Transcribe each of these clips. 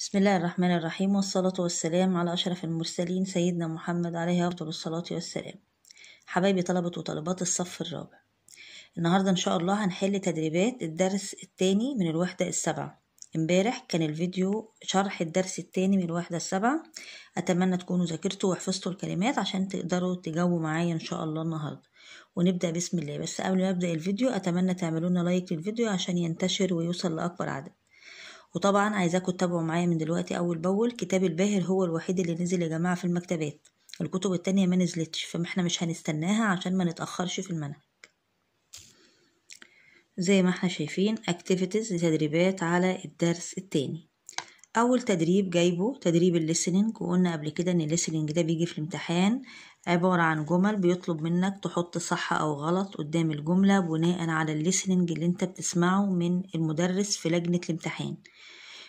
بسم الله الرحمن الرحيم والصلاة والسلام على أشرف المرسلين سيدنا محمد عليه أفضل الصلاة والسلام حبايبي طلبة وطالبات الصف الرابع النهاردة إن شاء الله هنحل تدريبات الدرس التاني من الوحدة السبعة امبارح كان الفيديو شرح الدرس التاني من الوحدة السبعة أتمنى تكونوا ذاكرتوا وحفظتوا الكلمات عشان تقدروا تجاوبوا معايا إن شاء الله النهاردة ونبدأ بسم الله بس قبل ما أبدأ الفيديو أتمنى تعملونا لايك للفيديو عشان ينتشر ويوصل لأكبر عدد وطبعا عايزاكم تتابعوا معايا من دلوقتي اول باول كتاب الباهر هو الوحيد اللي نزل يا جماعه في المكتبات الكتب التانية ما نزلتش فاحنا مش هنستناها عشان ما نتاخرش في المنهج زي ما احنا شايفين اكتيفيتيز تدريبات على الدرس التاني اول تدريب جايبه تدريب الليسننج وقلنا قبل كده ان الليسننج ده بيجي في الامتحان عبارة عن جمل بيطلب منك تحط صح أو غلط قدام الجملة بناء على الليسننج اللي انت بتسمعه من المدرس في لجنة الامتحان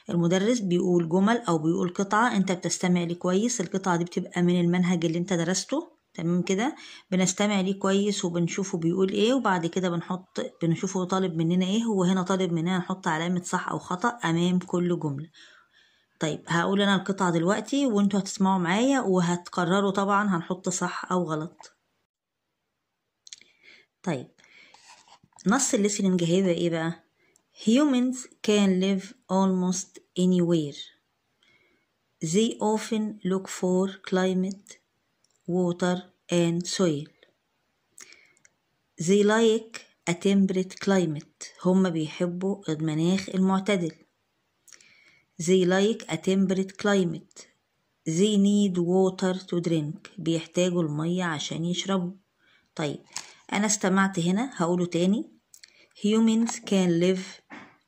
المدرس بيقول جمل او بيقول قطعه انت بتستمع ليه كويس القطعه دي بتبقى من المنهج اللي انت درسته تمام كده بنستمع ليه كويس وبنشوفه بيقول ايه وبعد كده بنحط بنشوفه طالب مننا ايه هو هنا طالب مننا نحط علامه صح او خطا امام كل جمله طيب هقول انا القطعه دلوقتي وانتوا هتسمعوا معايا وهتقرروا طبعا هنحط صح او غلط طيب نص الليسننج هيبقى ايه بقى Humans can live almost anywhere. They often look for climate, water, and soil. They like a temperate climate. هما بيحبوا المناخ المعتدل. They like a temperate climate. They need water to drink. بيحتاجوا المية عشان يشربوا. طيب أنا استمعت هنا هقوله تاني. humans can live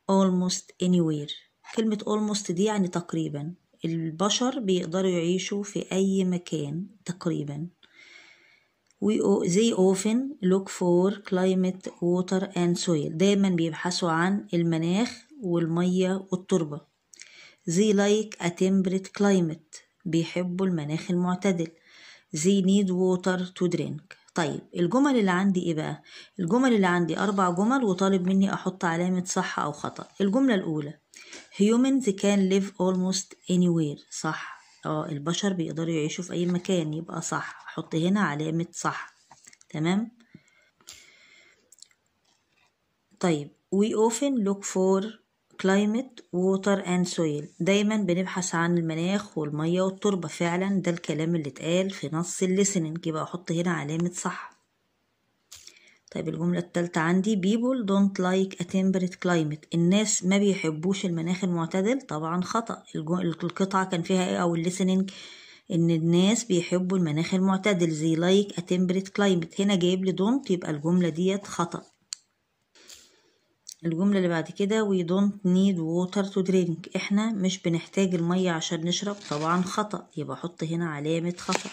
almost anywhere كلمة almost دي يعني تقريبا البشر بيقدروا يعيشوا في أي مكان تقريبا We, they often look for climate, water and soil دايما بيبحثوا عن المناخ والمية والتربة They like a temperate climate بيحبوا المناخ المعتدل They need water to drink طيب الجمل اللي عندي ايه بقى الجمل اللي عندي اربع جمل وطالب مني احط علامة صح او خطأ الجملة الاولى humans can live almost anywhere صح اه البشر بيقدروا يعيشوا في اي مكان يبقى صح احط هنا علامة صح تمام طيب we often look for climate water and soil دايما بنبحث عن المناخ والمية والتربة فعلا ده الكلام اللي اتقال في نص الليسننج يبقى احط هنا علامة صح طيب الجملة التالتة عندي people don't like a temperate climate الناس ما بيحبوش المناخ المعتدل طبعا خطأ القطعة كان فيها ايه او الليسننج ان الناس بيحبوا المناخ المعتدل زي like a temperate climate هنا جايب لي don't يبقى الجملة ديت خطأ الجملة اللي بعد كده we don't need water to drink احنا مش بنحتاج المية عشان نشرب طبعا خطأ يبقى احط هنا علامة خطأ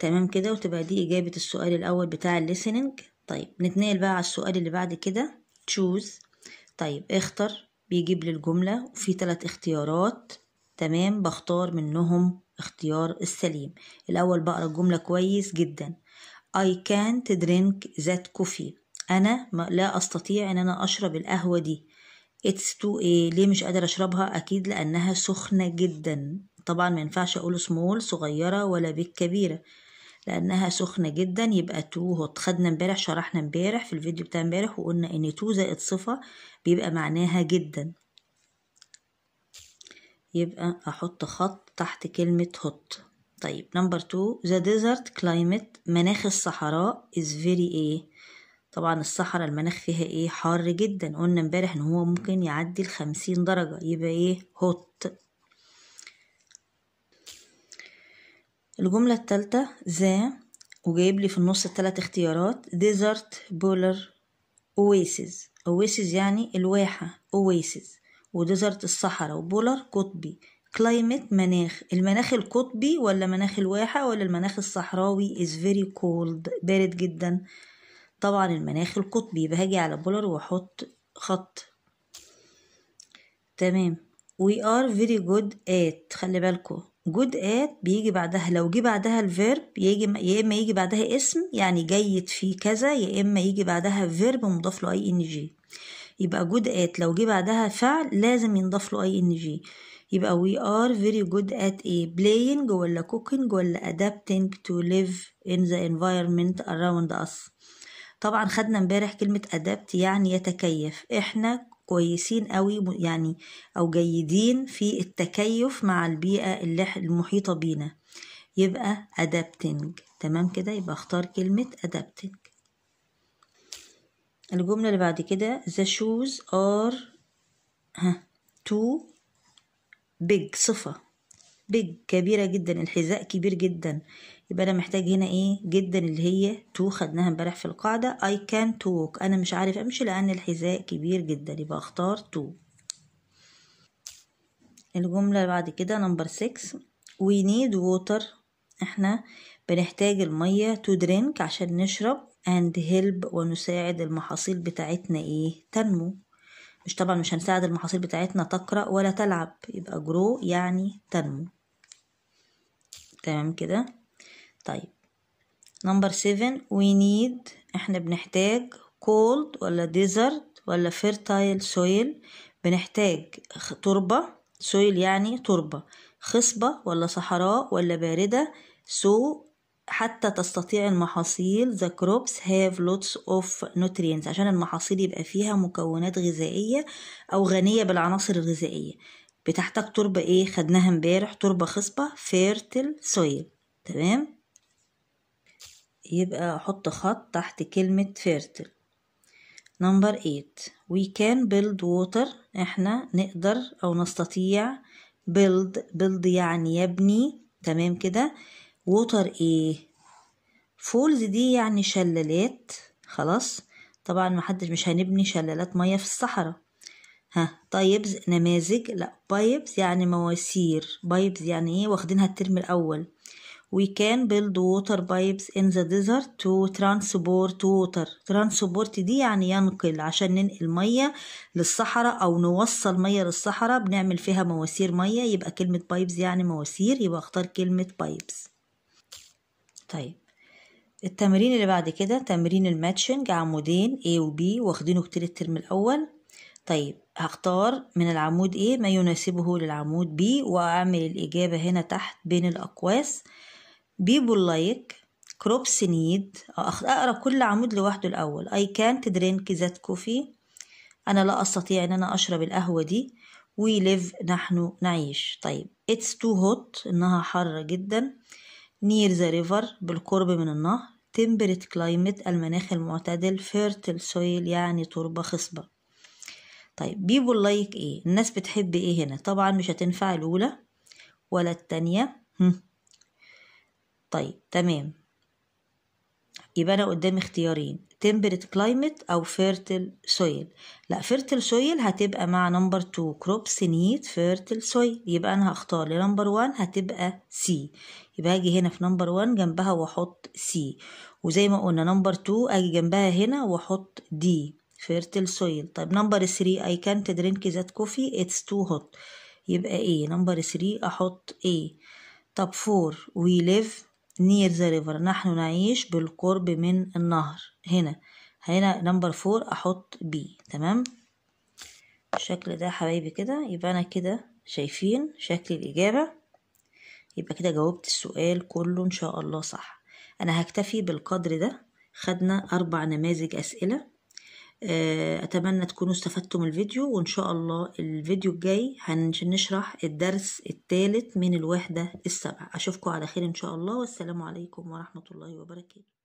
تمام كده وتبقى دي إجابة السؤال الأول بتاع listening طيب نتنقل بقى على السؤال اللي بعد كده choose طيب اختر بيجيب لي الجملة وفي ثلاث اختيارات تمام بختار منهم اختيار السليم الأول بقرا الجملة كويس جدا I can't drink that coffee أنا لا أستطيع إن أنا أشرب القهوة دي اتس تو ايه ليه مش قادر أشربها أكيد لأنها سخنة جدا طبعا ما ينفعش أقول سمول صغيرة ولا بيك كبيرة لأنها سخنة جدا يبقى تو هوت خدنا امبارح شرحنا امبارح في الفيديو بتاع امبارح وقلنا إن تو زائد صفة بيبقى معناها جدا يبقى أحط خط تحت كلمة هوت طيب نمبر 2 ذا ديزرت كلايمت مناخ الصحراء از فيري ايه طبعا الصحراء المناخ فيها ايه حار جدا قلنا امبارح ان هو ممكن يعدي الخمسين درجة يبقى ايه هوت الجملة التالتة ذا وجايب لي في النص التلات اختيارات ديزرت بولر اويسز اويسز يعني الواحة اويسز وديزرت الصحراء وبولر قطبي climate مناخ المناخ القطبي ولا مناخ الواحة ولا المناخ الصحراوي is very cold بارد جدا طبعا المناخ القطبي بهاجي على بولر واحط خط تمام we are very good at خلي بالكو good at بيجي بعدها لو جه بعدها الفيرب يجي يا اما يجي بعدها اسم يعني جيد في كذا يا اما يجي بعدها فيرب مضاف له اي ان جي يبقى good at لو جه بعدها فعل لازم ينضاف له اي ان جي يبقى we are very good at a playing ولا cooking ولا adapting to live in the environment around us طبعا خدنا امبارح كلمة أدبت يعني يتكيف احنا كويسين قوي يعني أو جيدين في التكيف مع البيئة اللي المحيطة بينا يبقى أدابتنج تمام كده يبقى اختار كلمة أدابتنج الجملة اللي بعد كده the shoes are too big صفة big كبيرة جدا الحذاء كبير جدا يبقى انا محتاج هنا ايه جدا اللي هي تو خدناها امبارح في القاعده اي كان توك انا مش عارف امشي لان الحذاء كبير جدا يبقى اختار تو الجمله اللي بعد كده نمبر 6 وي نيد ووتر احنا بنحتاج الميه تو درينك عشان نشرب اند هيلب ونساعد المحاصيل بتاعتنا ايه تنمو مش طبعا مش هنساعد المحاصيل بتاعتنا تقرا ولا تلعب يبقى جرو يعني تنمو تمام كده طيب نمبر 7 we need احنا بنحتاج cold ولا desert ولا fertile soil بنحتاج تربة soil يعني تربة خصبة ولا صحراء ولا باردة so حتى تستطيع المحاصيل the crops have lots of nutrients عشان المحاصيل يبقى فيها مكونات غذائية أو غنية بالعناصر الغذائية بتحتاج تربة ايه خدناها امبارح تربة خصبة fertile soil تمام يبقى أحط خط تحت كلمة فيرتل نمبر 8 we can build water احنا نقدر أو نستطيع build build يعني يبني تمام كده water ايه فولز دي يعني شلالات خلاص طبعا محدش مش هنبني شلالات مية في الصحراء ها طيبز نماذج لا بايبز يعني مواسير بايبز يعني ايه واخدينها الترم الاول we can build water pipes in the desert to transport water transport دي يعني ينقل عشان ننقل مية للصحراء أو نوصل مية للصحراء بنعمل فيها مواسير مية يبقى كلمة pipes يعني مواسير يبقى اختار كلمة pipes طيب التمرين اللي بعد كده تمرين الماتشنج عمودين A و B واخدينه كتير الترم الأول طيب هختار من العمود A ما يناسبه للعمود B وأعمل الإجابة هنا تحت بين الأقواس بيبول لايك كروبس نيد اقرا كل عمود لوحده الاول اي كانت درينك ذات كوفي انا لا استطيع ان انا اشرب القهوه دي وي ليف نحن نعيش طيب اتس تو هوت انها حر جدا نير ذا ريفر بالقرب من النهر تمبرت كلايمت المناخ المعتدل فيرتل سويل يعني تربه خصبه طيب بيبول لايك ايه الناس بتحب ايه هنا طبعا مش هتنفع الاولى ولا التانية طيب تمام يبقى انا قدامي اختيارين تمبرت كلايمت او فيرتل سويل لا فيرتل سويل هتبقى مع نمبر 2 كروبس نيد فيرتل سويل يبقى انا هختار لنمبر 1 هتبقى سي يبقى اجي هنا في نمبر 1 جنبها واحط سي وزي ما قلنا نمبر 2 اجي جنبها هنا واحط دي فيرتل سويل طيب نمبر 3 اي كانت درينك ذات كوفي اتس تو هوت يبقى ايه نمبر 3 احط ايه طب 4 وي ليف near the river نحن نعيش بالقرب من النهر هنا هنا نمبر فور احط بي تمام الشكل ده حبايبي كده يبقى انا كده شايفين شكل الاجابه يبقى كده جاوبت السؤال كله ان شاء الله صح انا هكتفي بالقدر ده خدنا اربع نماذج اسئله آه، أتمنى تكونوا استفدتم الفيديو وإن شاء الله الفيديو الجاي هنشرح الدرس الثالث من الوحدة السابعه أشوفكم على خير إن شاء الله والسلام عليكم ورحمة الله وبركاته